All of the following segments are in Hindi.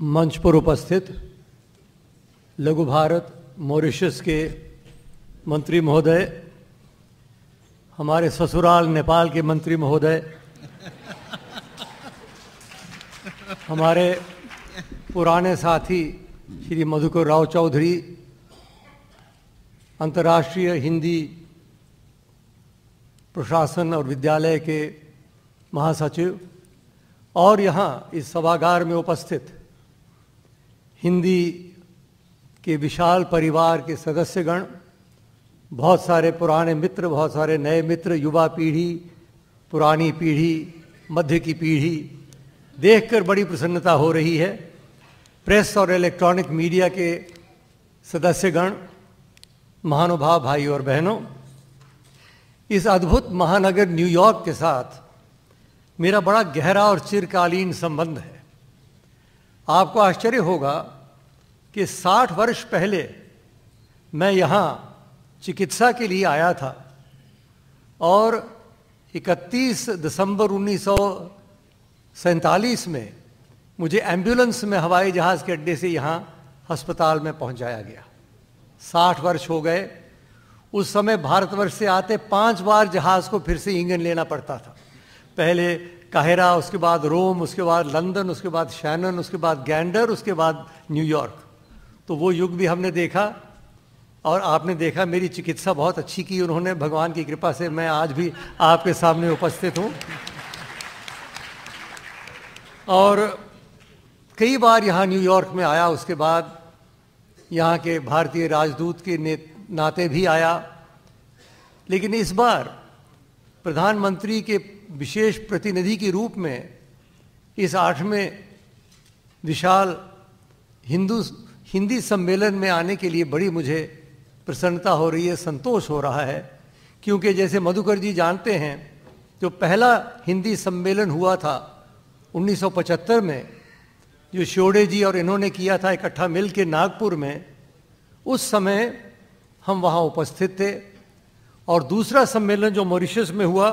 मंच पर उपस्थित लघु भारत मॉरिशस के मंत्री महोदय हमारे ससुराल नेपाल के मंत्री महोदय हमारे पुराने साथी श्री मधुकर राव चौधरी अंतर्राष्ट्रीय हिंदी प्रशासन और विद्यालय के महासचिव और यहाँ इस सभागार में उपस्थित हिंदी के विशाल परिवार के सदस्यगण बहुत सारे पुराने मित्र बहुत सारे नए मित्र युवा पीढ़ी पुरानी पीढ़ी मध्य की पीढ़ी देखकर बड़ी प्रसन्नता हो रही है प्रेस और इलेक्ट्रॉनिक मीडिया के सदस्यगण महानुभाव भाई और बहनों इस अद्भुत महानगर न्यूयॉर्क के साथ मेरा बड़ा गहरा और चिरकालीन संबंध है आपको आश्चर्य होगा कि 60 वर्ष पहले मैं यहाँ चिकित्सा के लिए आया था और 31 दिसंबर उन्नीस में मुझे एम्बुलेंस में हवाई जहाज़ के अड्डे से यहाँ अस्पताल में पहुँचाया गया 60 वर्ष हो गए उस समय भारतवर्ष से आते पांच बार जहाज़ को फिर से इंजन लेना पड़ता था पहले काहिरा उसके बाद रोम उसके बाद लंदन उसके बाद शैनन उसके बाद गैंडर उसके बाद न्यूयॉर्क तो वो युग भी हमने देखा और आपने देखा मेरी चिकित्सा बहुत अच्छी की उन्होंने भगवान की कृपा से मैं आज भी आपके सामने उपस्थित हूँ और कई बार यहाँ न्यूयॉर्क में आया उसके बाद यहाँ के भारतीय राजदूत के नाते भी आया लेकिन इस बार प्रधानमंत्री के विशेष प्रतिनिधि के रूप में इस आठवें विशाल हिंदू हिंदी सम्मेलन में आने के लिए बड़ी मुझे प्रसन्नता हो रही है संतोष हो रहा है क्योंकि जैसे मधुकर जी जानते हैं जो पहला हिंदी सम्मेलन हुआ था 1975 में जो श्योड़े जी और इन्होंने किया था इकट्ठा मिल के नागपुर में उस समय हम वहाँ उपस्थित थे और दूसरा सम्मेलन जो मॉरिशस में हुआ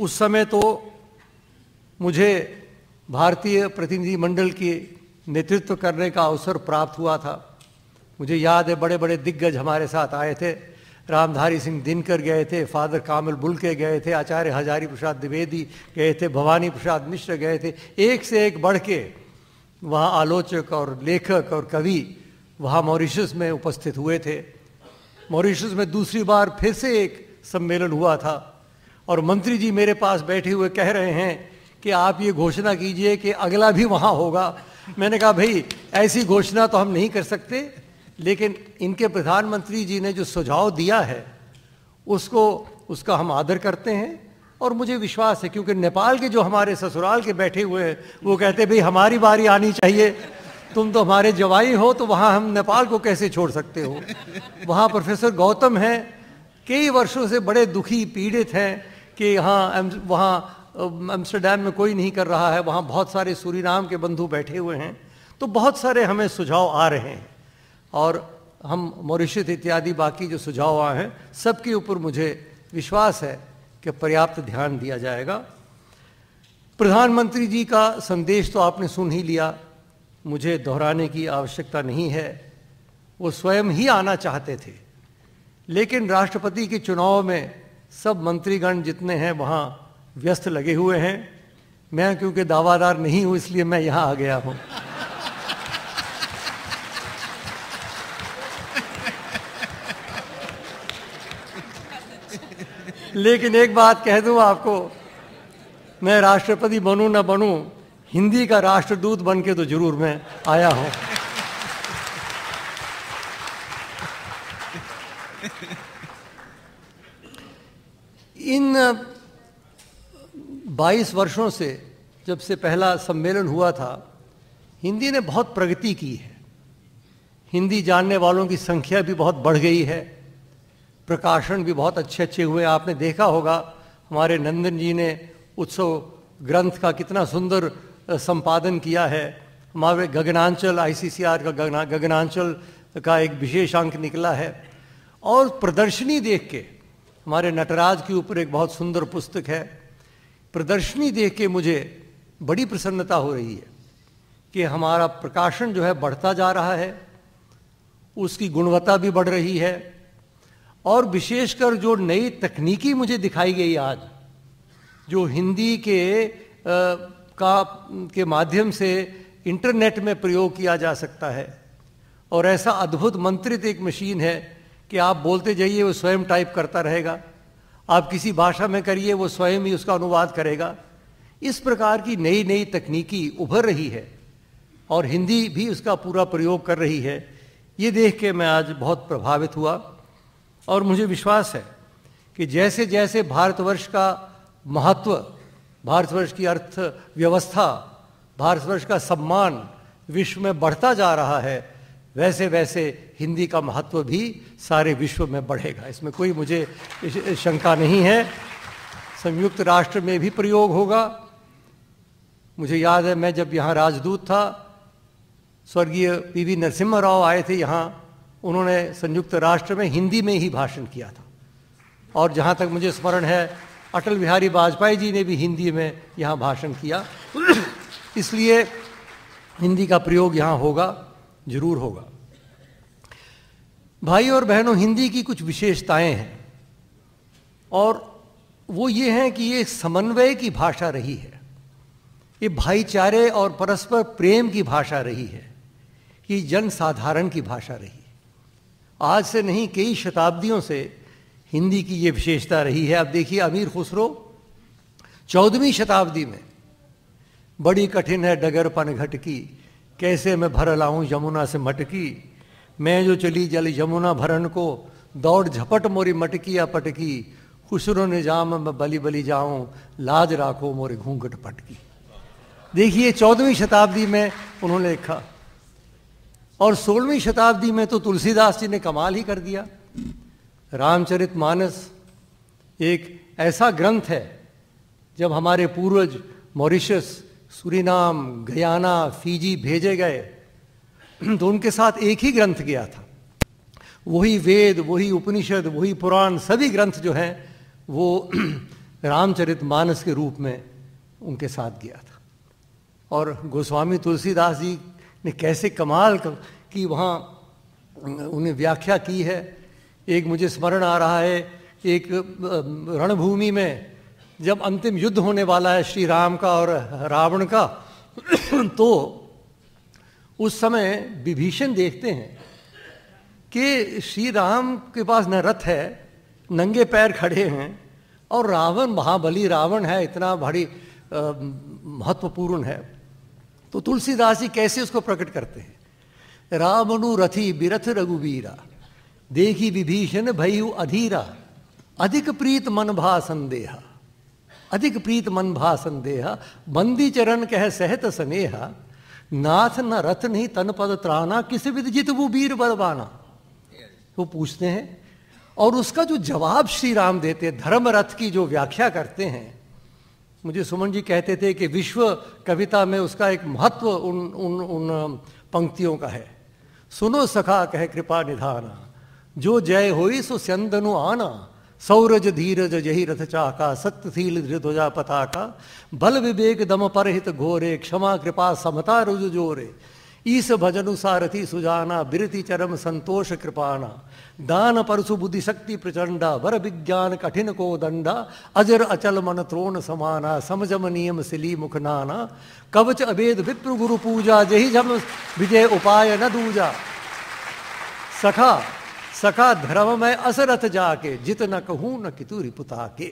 उस समय तो मुझे भारतीय प्रतिनिधिमंडल के नेतृत्व करने का अवसर प्राप्त हुआ था मुझे याद है बड़े बड़े दिग्गज हमारे साथ आए थे रामधारी सिंह दिनकर गए थे फादर कामिल बुलके गए थे आचार्य हजारी प्रसाद द्विवेदी गए थे भवानी प्रसाद मिश्र गए थे एक से एक बढ़ के वहाँ आलोचक और लेखक और कवि वहाँ मॉरिशस में उपस्थित हुए थे मॉरिशस में दूसरी बार फिर से एक सम्मेलन हुआ था और मंत्री जी मेरे पास बैठे हुए कह रहे हैं कि आप ये घोषणा कीजिए कि अगला भी वहाँ होगा मैंने कहा भाई ऐसी घोषणा तो हम नहीं कर सकते लेकिन इनके प्रधानमंत्री जी ने जो सुझाव दिया है उसको उसका हम आदर करते हैं और मुझे विश्वास है क्योंकि नेपाल के जो हमारे ससुराल के बैठे हुए हैं वो कहते हैं भाई हमारी बारी आनी चाहिए तुम तो हमारे जवाई हो तो वहाँ हम नेपाल को कैसे छोड़ सकते हो वहाँ प्रोफेसर गौतम हैं कई वर्षों से बड़े दुखी पीड़ित हैं कि हाँ वहाँ एम्स्टरडैम में कोई नहीं कर रहा है वहाँ बहुत सारे सूरीनाम के बंधु बैठे हुए हैं तो बहुत सारे हमें सुझाव आ रहे हैं और हम मॉरिशस इत्यादि बाकी जो सुझाव आए हैं सबके ऊपर मुझे विश्वास है कि पर्याप्त ध्यान दिया जाएगा प्रधानमंत्री जी का संदेश तो आपने सुन ही लिया मुझे दोहराने की आवश्यकता नहीं है वो स्वयं ही आना चाहते थे लेकिन राष्ट्रपति के चुनाव में सब मंत्रीगण जितने हैं वहाँ व्यस्त लगे हुए हैं मैं क्योंकि दावादार नहीं हूँ इसलिए मैं यहाँ आ गया हूँ लेकिन एक बात कह दूँ आपको मैं राष्ट्रपति बनूँ ना बनूँ हिंदी का राष्ट्रदूत बन के तो जरूर मैं आया हूँ इन 22 वर्षों से जब से पहला सम्मेलन हुआ था हिंदी ने बहुत प्रगति की है हिंदी जानने वालों की संख्या भी बहुत बढ़ गई है प्रकाशन भी बहुत अच्छे अच्छे हुए आपने देखा होगा हमारे नंदन जी ने उत्सव ग्रंथ का कितना सुंदर संपादन किया है हमारे गगनांचल आईसीसीआर का गगना गगनांचल का एक विशेष अंक निकला है और प्रदर्शनी देख के हमारे नटराज के ऊपर एक बहुत सुंदर पुस्तक है प्रदर्शनी देख के मुझे बड़ी प्रसन्नता हो रही है कि हमारा प्रकाशन जो है बढ़ता जा रहा है उसकी गुणवत्ता भी बढ़ रही है और विशेषकर जो नई तकनीकी मुझे दिखाई गई आज जो हिंदी के आ, का के माध्यम से इंटरनेट में प्रयोग किया जा सकता है और ऐसा अद्भुत मंत्रित एक मशीन है कि आप बोलते जाइए वो स्वयं टाइप करता रहेगा आप किसी भाषा में करिए वो स्वयं ही उसका अनुवाद करेगा इस प्रकार की नई नई तकनीकी उभर रही है और हिंदी भी उसका पूरा प्रयोग कर रही है ये देख के मैं आज बहुत प्रभावित हुआ और मुझे विश्वास है कि जैसे जैसे भारतवर्ष का महत्व भारतवर्ष की अर्थव्यवस्था भारतवर्ष का सम्मान विश्व में बढ़ता जा रहा है वैसे वैसे हिंदी का महत्व भी सारे विश्व में बढ़ेगा इसमें कोई मुझे शंका नहीं है संयुक्त राष्ट्र में भी प्रयोग होगा मुझे याद है मैं जब यहाँ राजदूत था स्वर्गीय पी वी नरसिम्हा राव आए थे यहाँ उन्होंने संयुक्त राष्ट्र में हिंदी में ही भाषण किया था और जहाँ तक मुझे स्मरण है अटल बिहारी वाजपेयी जी ने भी हिंदी में यहाँ भाषण किया इसलिए हिंदी का प्रयोग यहाँ होगा जरूर होगा भाई और बहनों हिंदी की कुछ विशेषताएं हैं और वो ये हैं कि ये समन्वय की भाषा रही है ये भाईचारे और परस्पर प्रेम की भाषा रही है ये जनसाधारण की भाषा रही आज से नहीं कई शताब्दियों से हिंदी की ये विशेषता रही है आप देखिए अमीर खुसरो चौदहवीं शताब्दी में बड़ी कठिन है डगर पनघट की कैसे मैं भर लाऊं यमुना से मटकी मैं जो चली जल यमुना भरन को दौड़ झपट मोरी मटकी या पटकी खुसरो ने जाम मैं बली बली जाऊं लाज राखो मोरे घूंघट पटकी देखिए चौदहवीं शताब्दी में उन्होंने लिखा और सोलहवीं शताब्दी में तो तुलसीदास जी ने कमाल ही कर दिया रामचरित मानस एक ऐसा ग्रंथ है जब हमारे पूर्वज मॉरिशस सूरीनाम गयाना फीजी भेजे गए तो उनके साथ एक ही ग्रंथ गया था वही वेद वही उपनिषद वही पुराण सभी ग्रंथ जो हैं वो रामचरित मानस के रूप में उनके साथ गया था और गोस्वामी तुलसीदास जी ने कैसे कमाल कर, की वहाँ उन्हें व्याख्या की है एक मुझे स्मरण आ रहा है एक रणभूमि में जब अंतिम युद्ध होने वाला है श्री राम का और रावण का तो उस समय विभीषण देखते हैं कि श्री राम के पास न रथ है नंगे पैर खड़े हैं और रावण महाबली रावण है इतना भारी महत्वपूर्ण है तो तुलसीदास जी कैसे उसको प्रकट करते हैं रावणु रथी बिरथ रघुवीरा देखी विभीषण भयु अधीरा अधिक प्रीत मन भा संदेहा अधिक प्रीत मन भा संदेहा बंदी चरण कह सहत स्नेहा नाथ न रथ नहीं तन पद त्राणा किसी विध जित वो वीर बलवाना वो पूछते हैं और उसका जो जवाब श्री राम देते धर्म रथ की जो व्याख्या करते हैं मुझे सुमन जी कहते थे कि विश्व कविता में उसका एक महत्व उन उन उन पंक्तियों का है सुनो सखा कह कृपा निधाना जो जय होई सो स्यंदनु आना सौरज धीरज जही रथ चाका सत्यशील ध्वजा पताका बल विवेक दम परहित घोरे क्षमा कृपा समता रुज जोरे ईस भजनु सारथी सुजाना बिरति चरम संतोष कृपाना दान परशु बुद्धि शक्ति प्रचंडा वर विज्ञान कठिन को दंडा अजर अचल मन त्रोण समाना समझम नियम सिली मुख नाना कवच अभेद विप्र गुरु पूजा जही जम विजय उपाय न दूजा सखा सखा धर्म में असरथ जाके जित न कहूँ न कितूरी रिपुता के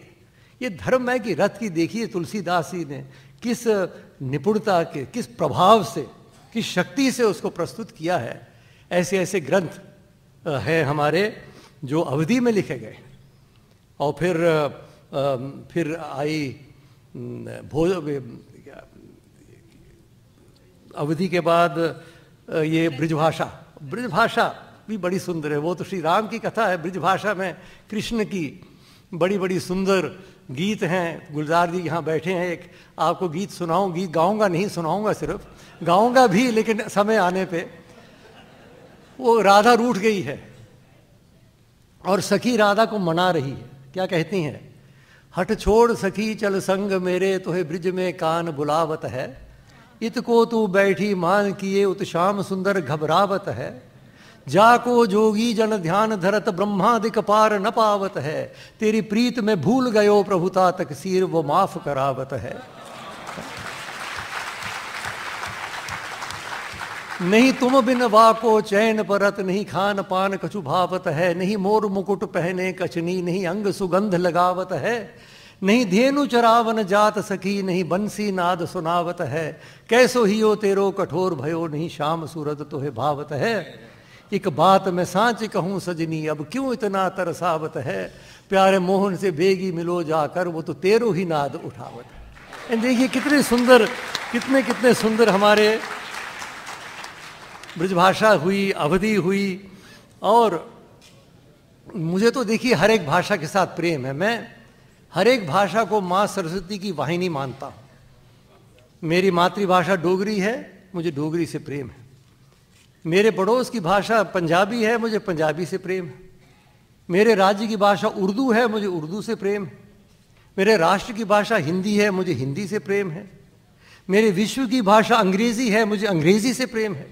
ये धर्म में कि रथ की देखिए तुलसीदास जी ने किस निपुणता के किस प्रभाव से किस शक्ति से उसको प्रस्तुत किया है ऐसे ऐसे ग्रंथ हैं हमारे जो अवधि में लिखे गए और फिर फिर आई भोज अवधि के बाद ये ब्रिजभाषा ब्रिजभाषा भी बड़ी सुंदर है वो तो श्री राम की कथा है ब्रिज भाषा में कृष्ण की बड़ी बड़ी सुंदर गीत हैं गुलजार जी यहाँ बैठे हैं एक आपको गीत सुनाऊँ गीत गाऊँगा नहीं सुनाऊँगा सिर्फ गाऊँगा भी लेकिन समय आने पे वो राधा रूठ गई है और सखी राधा को मना रही है क्या कहती हैं हट छोड़ सखी चल संग मेरे तुहे ब्रिज में कान बुलावत है इत को तू बैठी मान किए उत श्याम सुंदर घबरावत है जाको जोगी जन ध्यान धरत ब्रह्मादिक पार न पावत है तेरी प्रीत में भूल गयो प्रभुता सिर वो माफ करावत है नहीं तुम बिन वाको चैन परत नहीं खान पान कछु भावत है नहीं मोर मुकुट पहने कचनी नहीं अंग सुगंध लगावत है नहीं धेनु चरावन जात सखी नहीं बंसी नाद सुनावत है कैसो ही हो तेरो कठोर भयो नहीं श्याम सूरत तो भावत है एक बात मैं सांच कहूँ सजनी अब क्यों इतना तरसावत है प्यारे मोहन से बेगी मिलो जाकर वो तो तेरो ही नाद उठावत है देखिए कितने सुंदर कितने कितने सुंदर हमारे ब्रजभाषा हुई अवधि हुई और मुझे तो देखिए हर एक भाषा के साथ प्रेम है मैं हर एक भाषा को माँ सरस्वती की वाहिनी मानता हूँ मेरी मातृभाषा डोगरी है मुझे डोगरी से प्रेम है मेरे पड़ोस की भाषा पंजाबी है मुझे पंजाबी से प्रेम है मेरे राज्य की भाषा उर्दू है मुझे उर्दू से प्रेम है मेरे राष्ट्र की भाषा हिंदी है मुझे हिंदी से प्रेम है मेरे विश्व की भाषा अंग्रेजी है मुझे अंग्रेजी से प्रेम है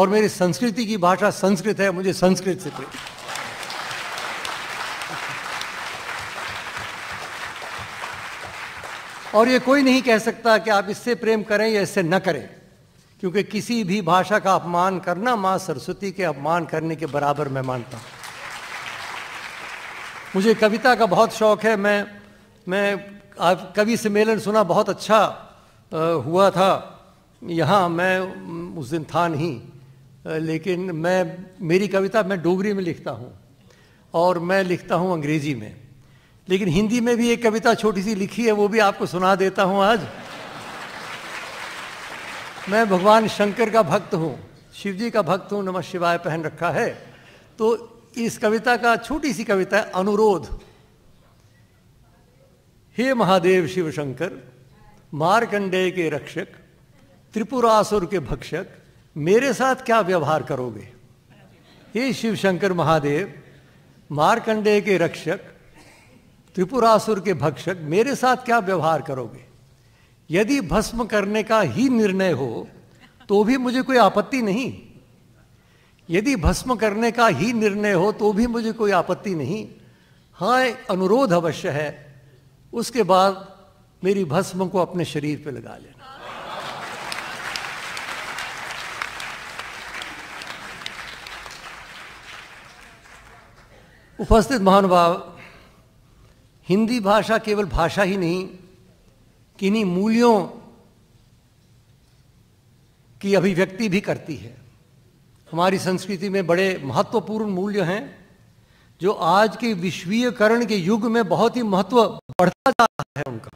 और मेरी संस्कृति की भाषा संस्कृत है मुझे संस्कृत से प्रेम और ये कोई नहीं कह सकता कि आप इससे प्रेम करें या इससे न करें क्योंकि किसी भी भाषा का अपमान करना माँ सरस्वती के अपमान करने के बराबर मैं मानता हूँ मुझे कविता का बहुत शौक है मैं मैं आप कवि सम्मेलन सुना बहुत अच्छा आ, हुआ था यहाँ मैं उस दिन था नहीं लेकिन मैं मेरी कविता मैं डोगरी में लिखता हूँ और मैं लिखता हूँ अंग्रेजी में लेकिन हिंदी में भी एक कविता छोटी सी लिखी है वो भी आपको सुना देता हूँ आज मैं भगवान शंकर का भक्त हूँ शिव जी का भक्त हूँ नमः शिवाय पहन रखा है तो इस कविता का छोटी सी कविता है अनुरोध हे महादेव शिव शंकर मारकंडेय के रक्षक त्रिपुरासुर के भक्षक मेरे साथ क्या व्यवहार करोगे हे शिव शंकर महादेव मारकंडेय के रक्षक त्रिपुरासुर के भक्षक मेरे साथ क्या व्यवहार करोगे यदि भस्म करने का ही निर्णय हो तो भी मुझे कोई आपत्ति नहीं यदि भस्म करने का ही निर्णय हो तो भी मुझे कोई आपत्ति नहीं हाँ अनुरोध अवश्य है उसके बाद मेरी भस्म को अपने शरीर पे लगा लेना उपस्थित महानुभाव हिंदी भाषा केवल भाषा ही नहीं किन्हीं मूल्यों की अभिव्यक्ति भी करती है हमारी संस्कृति में बड़े महत्वपूर्ण मूल्य हैं जो आज के विश्वीयकरण के युग में बहुत ही महत्व बढ़ता जा रहा है उनका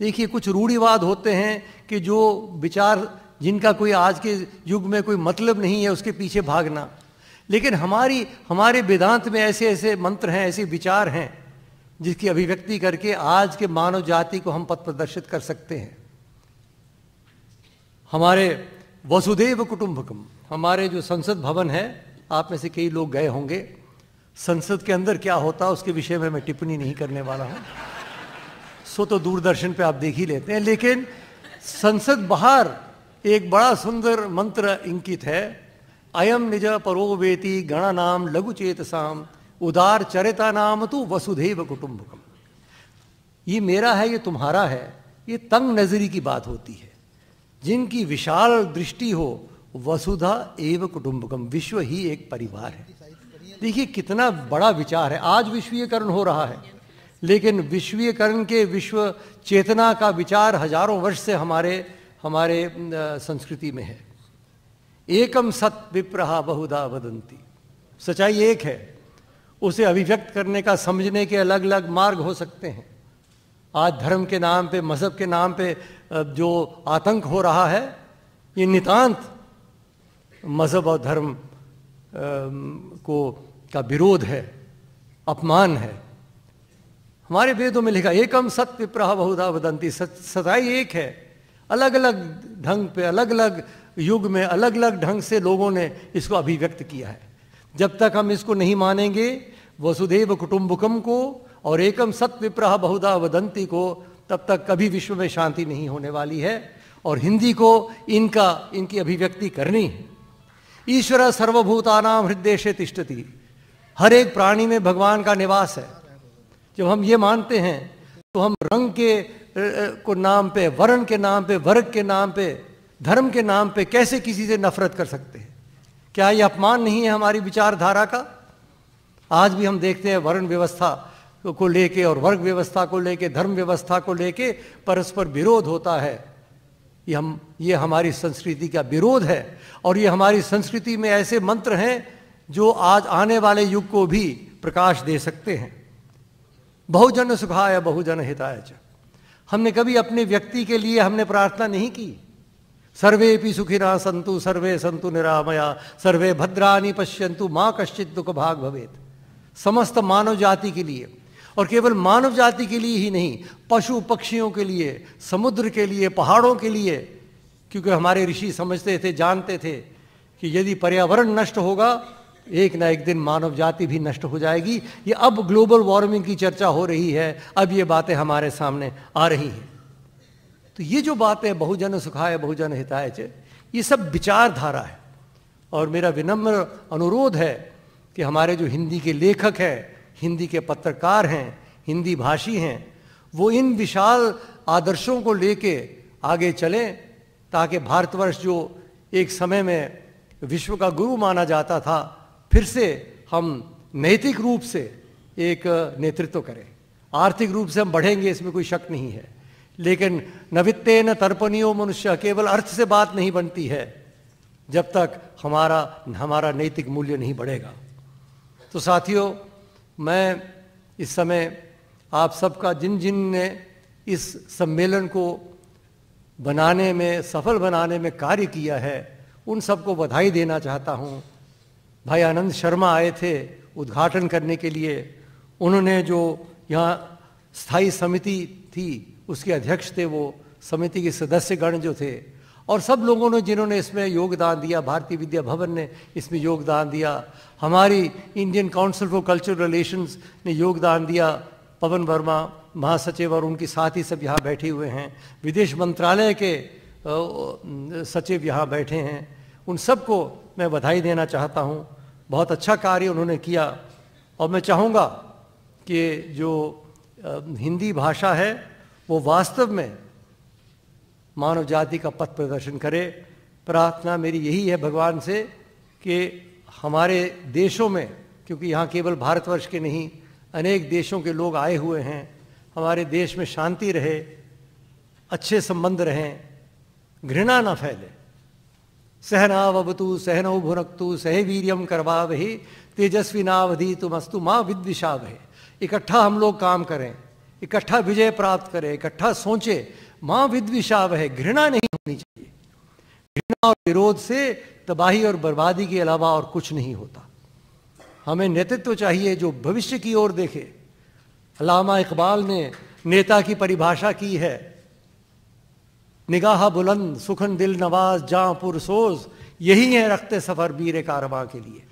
देखिए कुछ रूढ़िवाद होते हैं कि जो विचार जिनका कोई आज के युग में कोई मतलब नहीं है उसके पीछे भागना लेकिन हमारी हमारे वेदांत में ऐसे ऐसे मंत्र हैं ऐसे विचार हैं जिसकी अभिव्यक्ति करके आज के मानव जाति को हम पथ प्रदर्शित कर सकते हैं हमारे वसुदेव कुटुंबकम हमारे जो संसद भवन है आप में से कई लोग गए होंगे संसद के अंदर क्या होता है उसके विषय में मैं टिप्पणी नहीं करने वाला हूं सो तो दूरदर्शन पे आप देख ही लेते हैं लेकिन संसद बाहर एक बड़ा सुंदर मंत्र इंकित है अयम निज परो गणा नाम लघु चेतसाम उदार चरिता नाम तो वसुधैव कुटुंबकम ये मेरा है ये तुम्हारा है ये तंग नजरी की बात होती है जिनकी विशाल दृष्टि हो वसुधा एव कुटुंबकम विश्व ही एक परिवार है देखिए कितना बड़ा विचार है आज विश्वीयकरण हो रहा है लेकिन विश्वीयकरण के विश्व चेतना का विचार हजारों वर्ष से हमारे हमारे संस्कृति में है एकम सत विप्रहा बहुधा वदंती सच्चाई एक है उसे अभिव्यक्त करने का समझने के अलग अलग मार्ग हो सकते हैं आज धर्म के नाम पे मज़हब के नाम पे जो आतंक हो रहा है ये नितांत मज़हब और धर्म को का विरोध है अपमान है हमारे वेदों में लिखा एकम सत्य प्रह बहुधा वदंती सदाई एक है अलग अलग ढंग पे अलग अलग युग में अलग अलग ढंग से लोगों ने इसको अभिव्यक्त किया है जब तक हम इसको नहीं मानेंगे वसुदेव कुटुंबकम को और एकम सत विप्रह बहुधा वदंती को तब तक कभी विश्व में शांति नहीं होने वाली है और हिंदी को इनका इनकी अभिव्यक्ति करनी है ईश्वर सर्वभूताना हृदय से तिष्ट हर एक प्राणी में भगवान का निवास है जब हम ये मानते हैं तो हम रंग के को नाम पे वर्ण के नाम पे वर्ग के नाम पे धर्म के नाम पे कैसे किसी से नफरत कर सकते हैं क्या यह अपमान नहीं है हमारी विचारधारा का आज भी हम देखते हैं वर्ण व्यवस्था को लेके और वर्ग व्यवस्था को लेके धर्म व्यवस्था को लेके परस्पर विरोध होता है ये हम ये हमारी संस्कृति का विरोध है और ये हमारी संस्कृति में ऐसे मंत्र हैं जो आज आने वाले युग को भी प्रकाश दे सकते हैं बहुजन सुखाय बहुजन हिताय हमने कभी अपने व्यक्ति के लिए हमने प्रार्थना नहीं की सर्वे सुखिना संतु सर्वे संतु निरामया सर्वे भद्रानी पश्यंतु माँ कश्चित दुख भाग भवेत समस्त मानव जाति के लिए और केवल मानव जाति के लिए ही नहीं पशु पक्षियों के लिए समुद्र के लिए पहाड़ों के लिए क्योंकि हमारे ऋषि समझते थे जानते थे कि यदि पर्यावरण नष्ट होगा एक ना एक दिन मानव जाति भी नष्ट हो जाएगी ये अब ग्लोबल वार्मिंग की चर्चा हो रही है अब ये बातें हमारे सामने आ रही हैं तो ये जो बात है बहुजन सुखाय बहुजन हिताय चे ये सब विचारधारा है और मेरा विनम्र अनुरोध है कि हमारे जो हिंदी के लेखक हैं हिंदी के पत्रकार हैं हिंदी भाषी हैं वो इन विशाल आदर्शों को लेके आगे चलें ताकि भारतवर्ष जो एक समय में विश्व का गुरु माना जाता था फिर से हम नैतिक रूप से एक नेतृत्व करें आर्थिक रूप से हम बढ़ेंगे इसमें कोई शक नहीं है लेकिन नवित्ते न तर्पणीय मनुष्य केवल अर्थ से बात नहीं बनती है जब तक हमारा हमारा नैतिक मूल्य नहीं बढ़ेगा तो साथियों मैं इस समय आप सबका जिन जिन ने इस सम्मेलन को बनाने में सफल बनाने में कार्य किया है उन सबको बधाई देना चाहता हूँ भाई आनंद शर्मा आए थे उद्घाटन करने के लिए उन्होंने जो यहाँ स्थाई समिति थी उसके अध्यक्ष थे वो समिति के सदस्यगण जो थे और सब लोगों ने जिन्होंने इसमें योगदान दिया भारतीय विद्या भवन ने इसमें योगदान दिया हमारी Indian council for cultural relations ने योगदान दिया पवन वर्मा महासचिव और उनके साथी सब यहाँ बैठे हुए हैं विदेश मंत्रालय के सचिव यहाँ बैठे हैं उन सबको मैं बधाई देना चाहता हूँ बहुत अच्छा कार्य उन्होंने किया और मैं चाहूँगा कि जो हिंदी भाषा है वो वास्तव में मानव जाति का पथ प्रदर्शन करे प्रार्थना मेरी यही है भगवान से कि हमारे देशों में क्योंकि यहाँ केवल भारतवर्ष के नहीं अनेक देशों के लोग आए हुए हैं हमारे देश में शांति रहे अच्छे संबंध रहें घृणा ना फैले सहना वबतु सहनौ भुनकतु सह वीरियम करवा वही तेजस्वी नावधि तुमस्तु माँ विद्विषा वह इकट्ठा हम लोग काम करें इकट्ठा विजय प्राप्त करे इकट्ठा सोचे मां विद्विषा वह घृणा नहीं होनी चाहिए घृणा और विरोध से तबाही और बर्बादी के अलावा और कुछ नहीं होता हमें नेतृत्व चाहिए जो भविष्य की ओर देखे अलामा इकबाल ने नेता की परिभाषा की है निगाह बुलंद सुखन दिल नवाज जहां पुरसोज यही है रखते सफ़र बीर कारवा के लिए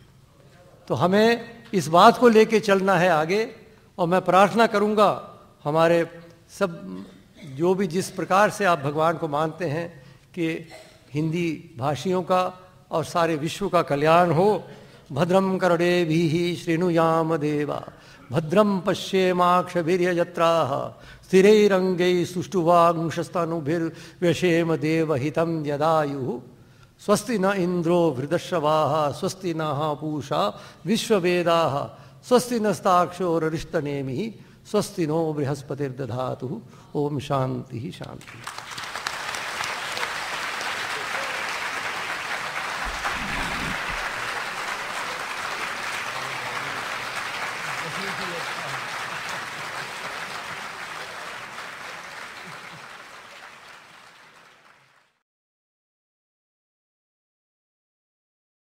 तो हमें इस बात को लेके चलना है आगे और मैं प्रार्थना करूंगा हमारे सब जो भी जिस प्रकार से आप भगवान को मानते हैं कि हिंदी भाषियों का और सारे विश्व का कल्याण हो भद्रम करणे भी ही श्रेणुयाम देवा भद्रम पश्येमाक्षभिर्यजत्रा स्थिरंगे सुष्टुवांशस्तनुभिर्व्यशेम देवहितम यदायु स्वस्ति न इंद्रो हृदश्रवा स्वस्ति न पूषा विश्ववेदा स्वस्ति नस्ताक्षोरिष्टनेमी स्वस्ति नो बृहस्पतिर्दधा ओम शांति शांति